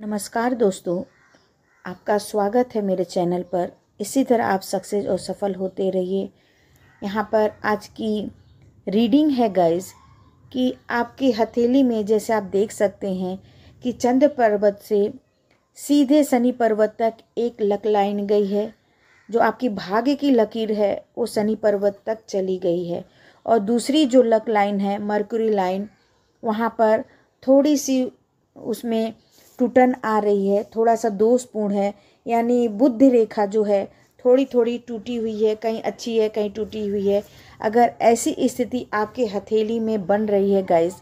नमस्कार दोस्तों आपका स्वागत है मेरे चैनल पर इसी तरह आप सक्सेस और सफल होते रहिए यहाँ पर आज की रीडिंग है गाइस कि आपकी हथेली में जैसे आप देख सकते हैं कि चंद पर्वत से सीधे शनि पर्वत तक एक लक लाइन गई है जो आपकी भाग्य की लकीर है वो शनि पर्वत तक चली गई है और दूसरी जो लक लाइन है मरकुरी लाइन वहाँ पर थोड़ी सी उसमें टूटन आ रही है थोड़ा सा दोषपूर्ण है यानी बुद्ध रेखा जो है थोड़ी थोड़ी टूटी हुई है कहीं अच्छी है कहीं टूटी हुई है अगर ऐसी स्थिति आपके हथेली में बन रही है गाइस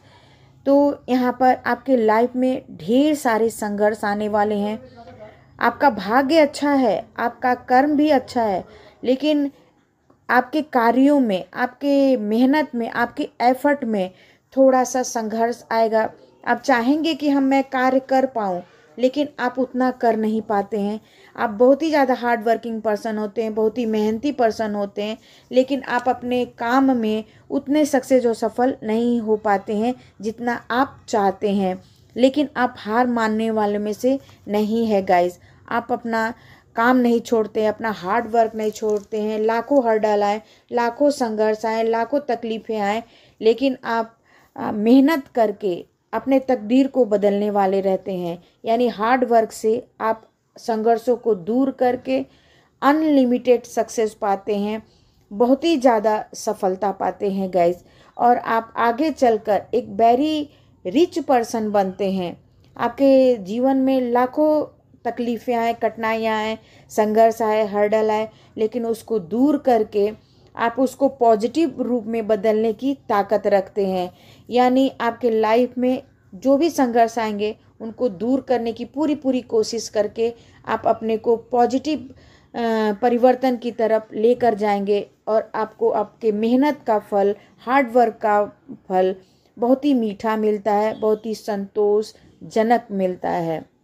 तो यहाँ पर आपके लाइफ में ढेर सारे संघर्ष आने वाले हैं आपका भाग्य अच्छा है आपका कर्म भी अच्छा है लेकिन आपके कार्यों में आपके मेहनत में आपके एफर्ट में थोड़ा सा संघर्ष आएगा आप चाहेंगे कि हम मैं कार्य कर पाऊँ लेकिन आप उतना कर नहीं पाते हैं आप बहुत ही ज़्यादा हार्ड वर्किंग पर्सन होते हैं बहुत ही मेहनती पर्सन होते हैं लेकिन आप अपने काम में उतने सक्सेस और सफल नहीं हो पाते हैं जितना आप चाहते हैं लेकिन आप हार मानने वाले में से नहीं है गाइस आप अपना काम नहीं छोड़ते हैं अपना हार्ड वर्क नहीं छोड़ते हैं लाखों हर्डल आए लाखों संघर्ष आए लाखों तकलीफ़ें आए लेकिन आप मेहनत करके अपने तकदीर को बदलने वाले रहते हैं यानी हार्ड वर्क से आप संघर्षों को दूर करके अनलिमिटेड सक्सेस पाते हैं बहुत ही ज़्यादा सफलता पाते हैं गैस और आप आगे चलकर एक वेरी रिच पर्सन बनते हैं आपके जीवन में लाखों तकलीफ़ें आए कठिनाइयाँ आए संघर्ष आए हर्डल आए लेकिन उसको दूर करके आप उसको पॉजिटिव रूप में बदलने की ताकत रखते हैं यानी आपके लाइफ में जो भी संघर्ष आएंगे उनको दूर करने की पूरी पूरी कोशिश करके आप अपने को पॉजिटिव परिवर्तन की तरफ लेकर जाएंगे और आपको आपके मेहनत का फल हार्ड वर्क का फल बहुत ही मीठा मिलता है बहुत ही संतोषजनक मिलता है